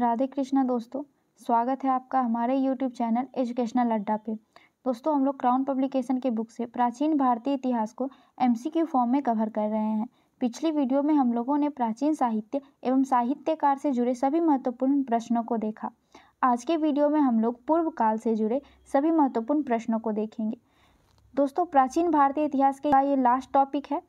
राधे कृष्णा दोस्तों स्वागत है आपका हमारे YouTube चैनल एजुकेशनल अड्डा पे दोस्तों हम लोग क्राउन पब्लिकेशन के बुक से प्राचीन भारतीय इतिहास को एमसीक्यू फॉर्म में कवर कर रहे हैं पिछली वीडियो में हम लोगों ने प्राचीन साहित्य एवं साहित्यकार से जुड़े सभी महत्वपूर्ण प्रश्नों को देखा आज के वीडियो में हम लोग पूर्व काल से जुड़े सभी महत्वपूर्ण प्रश्नों को देखेंगे दोस्तों प्राचीन भारतीय इतिहास के का ये लास्ट टॉपिक है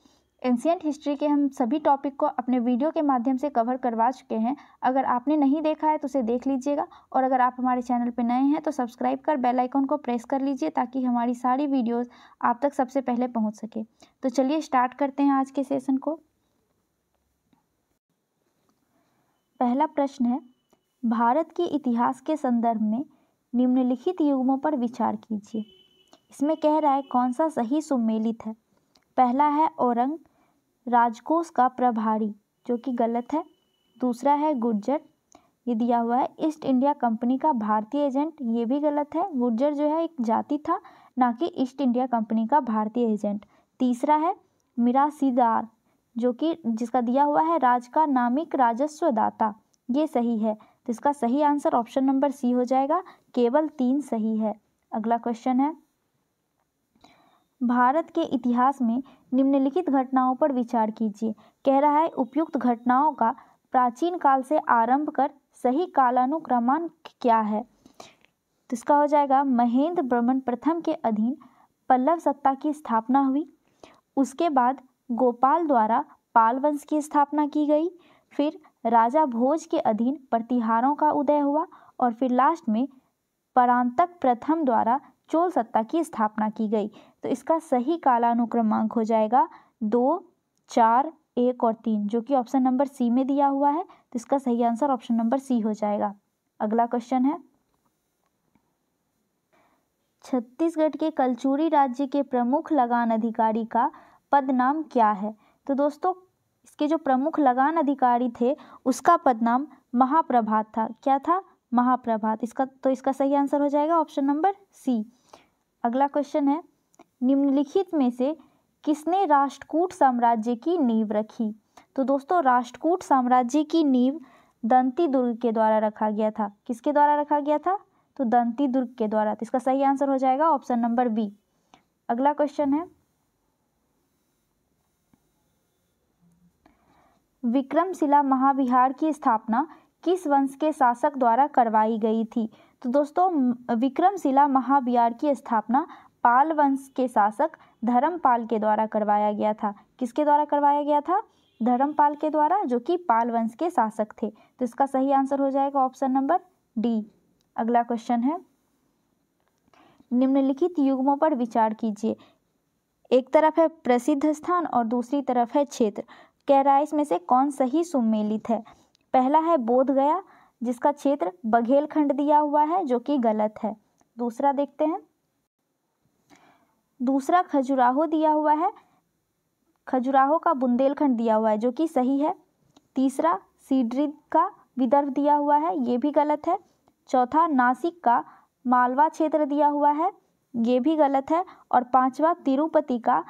एंशियंट हिस्ट्री के हम सभी टॉपिक को अपने वीडियो के माध्यम से कवर करवा चुके हैं अगर आपने नहीं देखा है तो उसे देख लीजिएगा और अगर आप हमारे चैनल पर नए हैं तो सब्सक्राइब कर बेल आइकॉन को प्रेस कर लीजिए ताकि हमारी सारी वीडियोस आप तक सबसे पहले पहुंच सके तो चलिए स्टार्ट करते हैं आज के सेशन को पहला प्रश्न है भारत के इतिहास के संदर्भ में निम्नलिखित युगमों पर विचार कीजिए इसमें कह रहा है कौन सा सही सुमेलित है पहला है औरंग राजकोष का प्रभारी जो कि गलत है दूसरा है गुर्जर ये दिया हुआ है ईस्ट इंडिया कंपनी का भारतीय एजेंट ये भी गलत है गुर्जर जो है एक जाति था ना कि ईस्ट इंडिया कंपनी का भारतीय एजेंट तीसरा है मिरासीदार जो कि जिसका दिया हुआ है राज का नामिक राजस्व दाता ये सही है तो इसका सही आंसर ऑप्शन नंबर सी हो जाएगा केवल तीन सही है अगला क्वेश्चन है भारत के इतिहास में निम्नलिखित घटनाओं पर विचार कीजिए कह रहा है उपयुक्त घटनाओं का प्राचीन काल से आरंभ कर सही कालानुक्रमांक क्या है तो इसका हो जाएगा महेंद्र ब्रह्मण प्रथम के अधीन पल्लव सत्ता की स्थापना हुई उसके बाद गोपाल द्वारा पाल वंश की स्थापना की गई फिर राजा भोज के अधीन प्रतिहारों का उदय हुआ और फिर लास्ट में परांतक प्रथम द्वारा चोल सत्ता की स्थापना की गई तो इसका सही कालानुक्रमांक हो जाएगा दो चार एक और तीन जो कि ऑप्शन नंबर सी में दिया हुआ है तो इसका सही आंसर ऑप्शन नंबर सी हो जाएगा अगला क्वेश्चन है छत्तीसगढ़ के कलचूरी राज्य के प्रमुख लगान अधिकारी का पद नाम क्या है तो दोस्तों इसके जो प्रमुख लगान अधिकारी थे उसका पद नाम महाप्रभात था क्या था महाप्रभात इसका तो इसका सही आंसर हो जाएगा ऑप्शन नंबर सी अगला क्वेश्चन है निम्नलिखित में से किसने राष्ट्रकूट साम्राज्य की नींव रखी तो दोस्तों राष्ट्रकूट साम्राज्य की नींव दंती दुर्ग के द्वारा रखा गया था किसके द्वारा रखा गया था तो दंती दुर्ग के द्वारा तो इसका सही आंसर हो जाएगा ऑप्शन नंबर बी अगला क्वेश्चन है विक्रमशिला महाविहार की स्थापना किस वंश के शासक द्वारा करवाई गई थी तो दोस्तों विक्रमशिला महाविहार की स्थापना पाल वंश के शासक धर्मपाल के द्वारा करवाया गया था किसके द्वारा करवाया गया था धर्मपाल के द्वारा जो कि पाल वंश के शासक थे तो इसका सही आंसर हो जाएगा ऑप्शन नंबर डी अगला क्वेश्चन है निम्नलिखित युग्मों पर विचार कीजिए एक तरफ है प्रसिद्ध स्थान और दूसरी तरफ है क्षेत्र कैराइस में से कौन सही सुमेलित है पहला है बोध गया जिसका क्षेत्र बघेलखंड दिया हुआ है जो कि गलत है दूसरा देखते हैं दूसरा खजुराहो दिया हुआ है खजुराहो का बुंदेलखंड दिया हुआ है जो कि सही है तीसरा सीड्री का विदर्भ दिया हुआ है ये भी गलत है चौथा नासिक का मालवा क्षेत्र दिया हुआ है ये भी गलत है और पांचवा तिरुपति का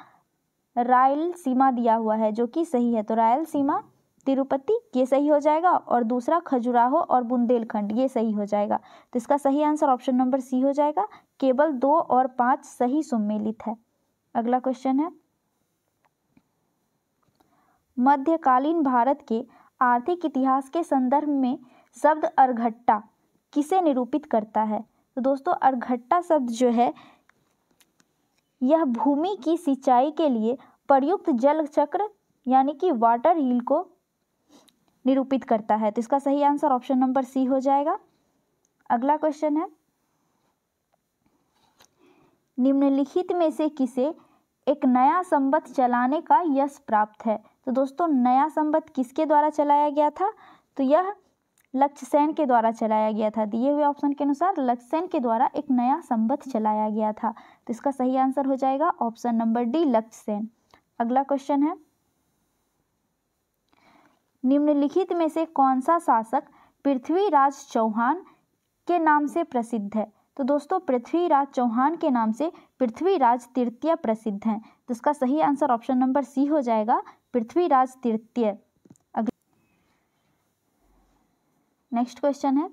रायल सीमा दिया हुआ है जो कि सही है तो रायल सीमा तिरुपति ये सही हो जाएगा और दूसरा खजुराहो और बुंदेलखंड ये सही हो जाएगा तो इसका सही आंसर ऑप्शन नंबर सी हो जाएगा केवल दो और पांच सही सम्मिलित है अगला क्वेश्चन है मध्यकालीन भारत के आर्थिक इतिहास के संदर्भ में शब्द अर्घट्टा किसे निरूपित करता है तो दोस्तों अर्घट्टा शब्द जो है यह भूमि की सिंचाई के लिए प्रयुक्त जल चक्र यानी कि वाटर हील को निरूपित करता है तो इसका सही आंसर ऑप्शन नंबर सी हो जाएगा अगला क्वेश्चन है निम्नलिखित में से किसे एक नया संबंध चलाने का यश प्राप्त है तो दोस्तों नया संबंध किसके द्वारा चलाया गया था तो यह लक्ष्य के द्वारा चलाया गया था दिए हुए ऑप्शन के अनुसार लक्ष्य के द्वारा एक नया संबंध चलाया गया था तो इसका सही आंसर हो जाएगा ऑप्शन नंबर डी लक्ष्य अगला क्वेश्चन है निम्नलिखित में से कौन सा शासक पृथ्वीराज चौहान के नाम से प्रसिद्ध है तो दोस्तों पृथ्वीराज चौहान के नाम से पृथ्वीराज तृतीय प्रसिद्ध हैं तो इसका सही आंसर ऑप्शन नंबर सी हो जाएगा पृथ्वीराज तृतीय नेक्स्ट क्वेश्चन है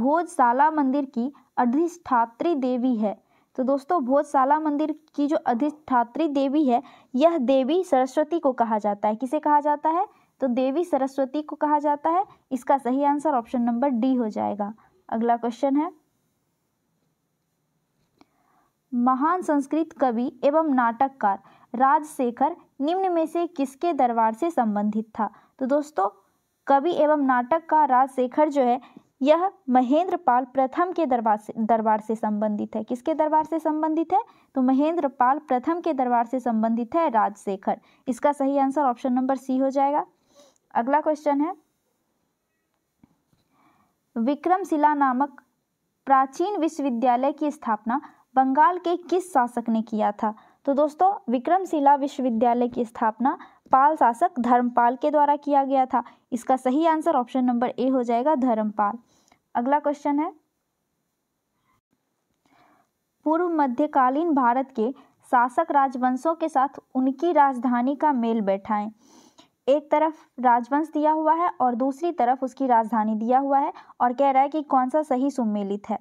भोजशाला मंदिर की अधिष्ठात्री देवी है तो दोस्तों भोजशाला मंदिर की जो अधिष्ठात्री देवी है यह देवी सरस्वती को कहा जाता है किसे कहा जाता है तो देवी सरस्वती को कहा जाता है इसका सही आंसर ऑप्शन नंबर डी हो जाएगा अगला क्वेश्चन है महान संस्कृत कवि एवं नाटककार राजशेखर निम्न में से किसके दरबार से संबंधित था तो दोस्तों कवि एवं नाटक का राजशेखर जो है यह महेंद्रपाल प्रथम के दरबार से दरबार से संबंधित है किसके दरबार से संबंधित है तो महेंद्रपाल प्रथम के दरबार से संबंधित है राजशेखर इसका सही आंसर ऑप्शन नंबर सी हो जाएगा अगला क्वेश्चन है विक्रमशिला नामक प्राचीन विश्वविद्यालय की स्थापना बंगाल के किस शासक ने किया था तो दोस्तों विक्रमशिला विश्वविद्यालय की स्थापना पाल शासक धर्मपाल के द्वारा किया गया था इसका सही आंसर ऑप्शन नंबर ए हो जाएगा धर्मपाल अगला क्वेश्चन है पूर्व मध्यकालीन भारत के शासक राजवंशों के साथ उनकी राजधानी का मेल बैठाएं एक तरफ राजवंश दिया हुआ है और दूसरी तरफ उसकी राजधानी दिया हुआ है और कह रहा है कि कौन सा सही सुमेलित है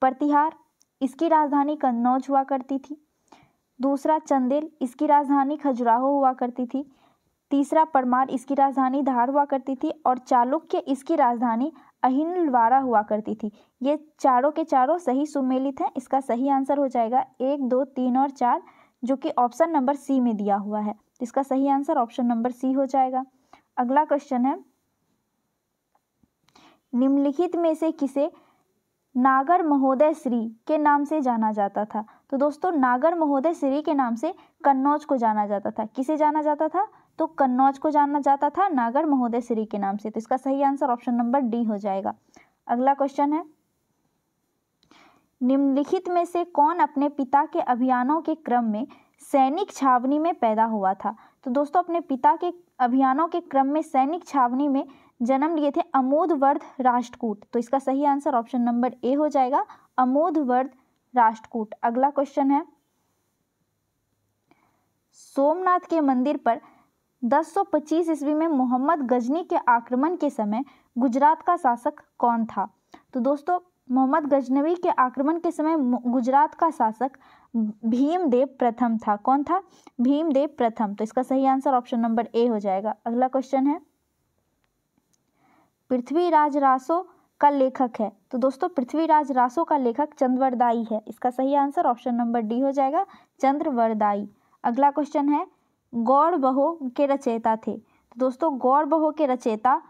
प्रतिहार इसकी राजधानी कन्नौज हुआ करती थी दूसरा चंदेल इसकी राजधानी खजुराहो हुआ करती थी तीसरा परमार इसकी राजधानी धार हुआ करती थी और चालुक्य इसकी राजधानी अहिनलवारा हुआ करती थी ये चारों के चारों सही सुमेलित हैं इसका सही आंसर हो जाएगा एक दो तीन और चार जो कि ऑप्शन नंबर सी में दिया हुआ है इसका सही आंसर ऑप्शन नंबर सी हो जाएगा अगला क्वेश्चन है निम्नलिखित में से किसे नागर महोदय श्री के नाम से जाना जाता था तो दोस्तों नागर महोदय श्री के नाम से कन्नौज को जाना जाता था किसे जाना जाता था तो कन्नौज को जाना जाता था नागर महोदय श्री के नाम से तो इसका सही आंसर ऑप्शन नंबर डी हो जाएगा अगला क्वेश्चन है निम्नलिखित में से कौन अपने पिता के अभियानों के क्रम में सैनिक छावनी में पैदा हुआ था तो दोस्तों अपने पिता के अभियानों के क्रम में सैनिक छावनी में जन्म लिए थे अमोदवर्ध राष्ट्रकूट तो इसका सही आंसर ऑप्शन नंबर ए हो जाएगा अमोदवर्ध राष्ट्रकूट अगला क्वेश्चन है सोमनाथ के मंदिर पर 1025 ईस्वी में मोहम्मद गजनी के आक्रमण के समय गुजरात का शासक कौन था तो दोस्तों मोहम्मद गजनवी के आक्रमण के समय गुजरात का शासक भीमदेव प्रथम था कौन था भीमदेव प्रथम तो इसका सही आंसर ऑप्शन नंबर ए हो जाएगा अगला क्वेश्चन है पृथ्वीराज रासो का लेखक है तो दोस्तों पृथ्वीराज रासो का लेखक चंद्रवरदाई है इसका सही आंसर ऑप्शन नंबर डी हो जाएगा चंद्रवरदाई अगला क्वेश्चन है गौड़ बहो के रचयिता थे तो दोस्तों गौड़ बहो के रचयिता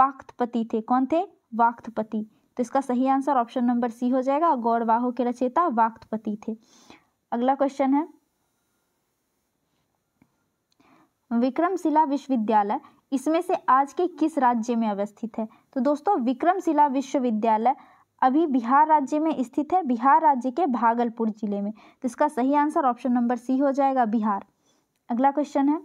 वाक्तपति थे कौन थे वाक्तपति तो इसका सही आंसर ऑप्शन नंबर सी हो जाएगा गौड़वाहो के रचयिता वाक्तपति थे अगला क्वेश्चन है विक्रमशिला विश्वविद्यालय इसमें से आज के किस राज्य में अवस्थित है तो दोस्तों विक्रमशिला विश्वविद्यालय अभी बिहार राज्य में स्थित है बिहार राज्य के भागलपुर जिले में तो इसका सही आंसर ऑप्शन नंबर सी हो जाएगा बिहार अगला क्वेश्चन है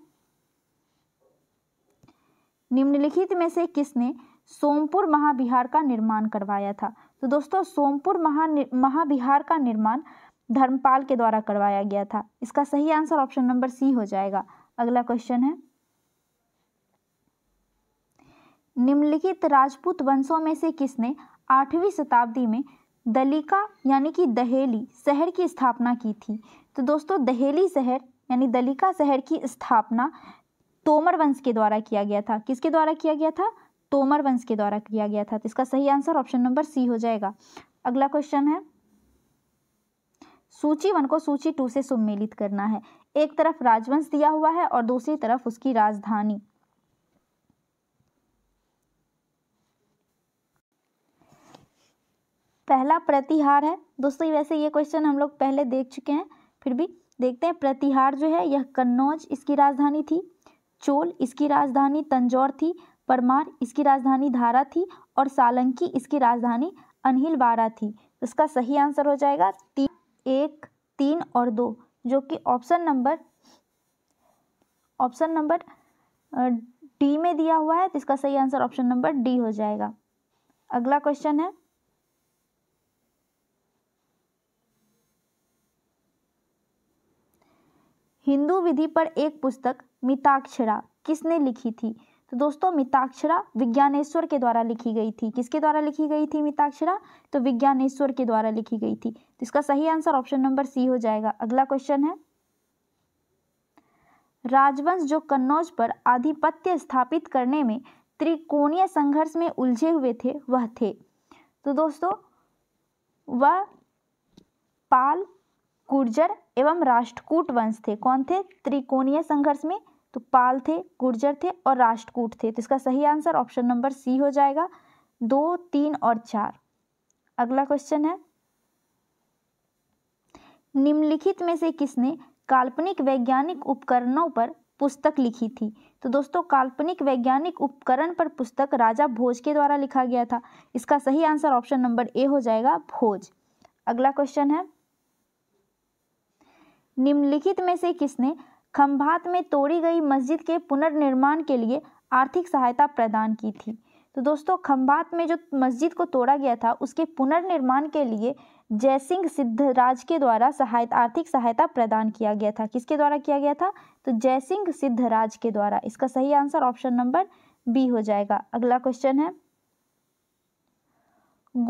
निम्नलिखित में से किसने सोमपुर महाबिहार का निर्माण करवाया था तो दोस्तों सोमपुर महा महाबिहार का निर्माण धर्मपाल के द्वारा करवाया गया था इसका सही आंसर ऑप्शन नंबर सी हो जाएगा अगला क्वेश्चन है निम्नलिखित राजपूत वंशों में से किसने आठवीं शताब्दी में दलिका यानी कि दहेली शहर की स्थापना की थी तो दोस्तों दहेली शहर यानी दलिका शहर की स्थापना तोमर वंश के द्वारा किया गया था किसके द्वारा किया गया था तोमर वंश के द्वारा किया गया था तो इसका सही आंसर ऑप्शन नंबर सी हो जाएगा अगला क्वेश्चन है सूची वन को सूची टू से सम्मिलित करना है एक तरफ राजवंश दिया हुआ है और दूसरी तरफ उसकी राजधानी पहला प्रतिहार है दोस्तों वैसे ये क्वेश्चन हम लोग पहले देख चुके हैं फिर भी देखते हैं प्रतिहार जो है यह कन्नौज इसकी राजधानी थी चोल इसकी राजधानी तंजौर थी परमार इसकी राजधानी धारा थी और सालंकी इसकी राजधानी अनहिलवाड़ा थी इसका सही आंसर हो जाएगा तीन एक तीन और दो जो कि option number option number D में दिया हुआ है तो इसका सही आंसर ऑप्शन नंबर डी हो जाएगा अगला क्वेश्चन है हिंदू विधि पर एक पुस्तक मिताक्षरा किसने लिखी थी तो दोस्तों मिताक्षरा विज्ञानेश्वर के द्वारा लिखी गई थी किसके द्वारा लिखी गई थी मिताक्षरा तो विज्ञानेश्वर के द्वारा लिखी गई थी तो इसका सही आंसर ऑप्शन नंबर सी हो जाएगा अगला क्वेश्चन है राजवंश जो कन्नौज पर आधिपत्य स्थापित करने में त्रिकोणीय संघर्ष में उलझे हुए थे वह थे तो दोस्तों वह पाल गुर्जर एवं राष्ट्रकूट वंश थे कौन थे त्रिकोणीय संघर्ष में तो पाल थे गुर्जर थे और राष्ट्रकूट थे तो इसका सही आंसर ऑप्शन नंबर सी हो जाएगा दो तीन और चार अगला क्वेश्चन है निम्नलिखित में से किसने काल्पनिक वैज्ञानिक उपकरणों पर पुस्तक लिखी थी तो दोस्तों काल्पनिक वैज्ञानिक उपकरण पर पुस्तक राजा भोज के द्वारा लिखा गया था इसका सही आंसर ऑप्शन नंबर ए हो जाएगा भोज अगला क्वेश्चन है निम्नलिखित में से किसने खंभात में तोड़ी गई मस्जिद के पुनर्निर्माण के लिए आर्थिक सहायता प्रदान की थी तो दोस्तों खंभात में जो मस्जिद को तोड़ा गया था उसके पुनर्निर्माण के लिए जयसिंह सिद्धराज के द्वारा सहायता आर्थिक सहायता प्रदान किया गया था किसके द्वारा किया गया था तो जयसिंह सिद्धराज के द्वारा इसका सही आंसर ऑप्शन नंबर बी हो जाएगा अगला क्वेश्चन है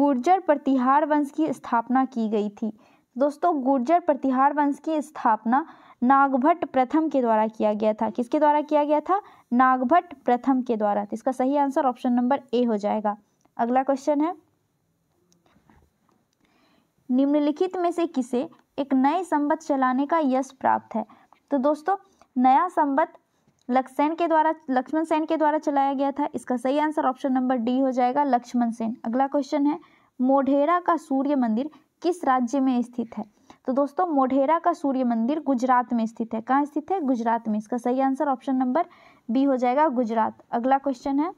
गुर्जर प्रतिहार वंश की स्थापना की गई थी दोस्तों गुर्जर प्रतिहार वंश की स्थापना नागभट्ट प्रथम के द्वारा किया गया था किसके द्वारा किया गया था नागभट्ट प्रथम के द्वारा तो इसका सही आंसर ऑप्शन नंबर ए हो जाएगा अगला क्वेश्चन है निम्नलिखित में से किसे एक नए संबत चलाने का यश प्राप्त है तो दोस्तों नया संबत लक्ष्मण के द्वारा लक्ष्मण सेन के द्वारा चलाया गया था इसका सही आंसर ऑप्शन नंबर डी हो जाएगा लक्ष्मण सेन अगला क्वेश्चन है मोढेरा का सूर्य मंदिर किस राज्य में स्थित है तो दोस्तों मोढेरा का सूर्य मंदिर गुजरात में स्थित है कहाँ स्थित है गुजरात में इसका सही आंसर ऑप्शन नंबर बी हो जाएगा गुजरात अगला क्वेश्चन है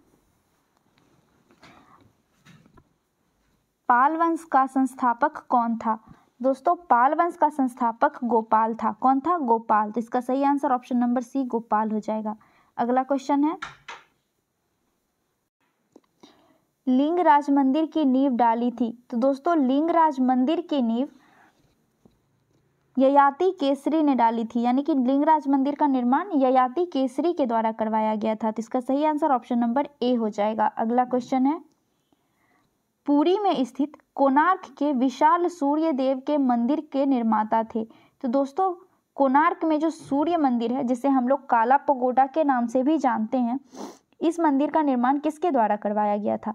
पाल वंश का संस्थापक कौन था दोस्तों पाल वंश का संस्थापक गोपाल था कौन था गोपाल तो इसका सही answer option number C Gopal हो जाएगा अगला क्वेश्चन है लिंग राज मंदिर की नींव डाली थी तो दोस्तों लिंग राज मंदिर की नींव ययाति केसरी ने डाली थी यानी कि लिंगराज मंदिर का निर्माण ययाति केसरी के द्वारा करवाया गया था तो इसका सही आंसर ऑप्शन नंबर ए हो जाएगा अगला क्वेश्चन है पुरी में स्थित कोणार्क के विशाल सूर्य देव के मंदिर के निर्माता थे तो दोस्तों कोणार्क में जो सूर्य मंदिर है जिसे हम लोग काला पगोडा के नाम से भी जानते हैं इस मंदिर का निर्माण किसके द्वारा करवाया गया था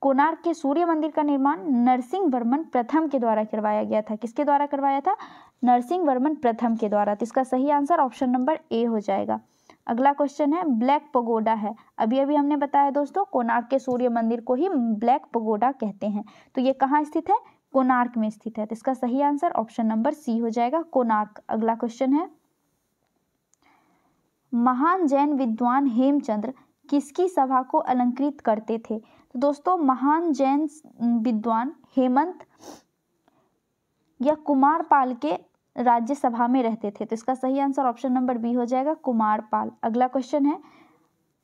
कोणार्क के सूर्य मंदिर का निर्माण नरसिंह वर्मन प्रथम के द्वारा करवाया गया था किसके द्वारा करवाया था नरसिंह वर्मन प्रथम के द्वारा तो इसका सही आंसर ऑप्शन नंबर ए हो जाएगा अगला क्वेश्चन है ब्लैक पगोडा है अभी अभी हमने बताया दोस्तों कोणार्क के सूर्य मंदिर को ही ब्लैक पगोडा कहते हैं तो ये कहाँ स्थित है कोणार्क में स्थित है तो इसका सही आंसर ऑप्शन नंबर सी हो जाएगा कोणार्क अगला क्वेश्चन है महान जैन विद्वान हेमचंद्र किसकी सभा को अलंकृत करते थे तो दोस्तों महान जैन विद्वान हेमंत या कुमार पाल के राज्यसभा में रहते थे तो इसका सही आंसर ऑप्शन नंबर बी हो जाएगा कुमार पाल अगला क्वेश्चन है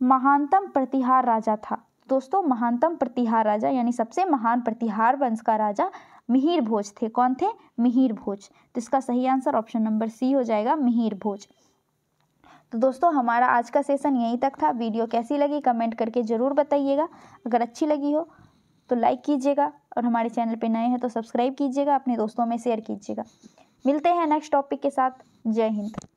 महानतम प्रतिहार राजा था दोस्तों महानतम प्रतिहार राजा यानी सबसे महान प्रतिहार वंश का राजा मिहिर भोज थे कौन थे मिहिर भोज तो इसका सही आंसर ऑप्शन नंबर सी हो जाएगा मिहिर भोज तो दोस्तों हमारा आज का सेशन यहीं तक था वीडियो कैसी लगी कमेंट करके ज़रूर बताइएगा अगर अच्छी लगी हो तो लाइक कीजिएगा और हमारे चैनल पर नए हैं तो सब्सक्राइब कीजिएगा अपने दोस्तों में शेयर कीजिएगा मिलते हैं नेक्स्ट टॉपिक के साथ जय हिंद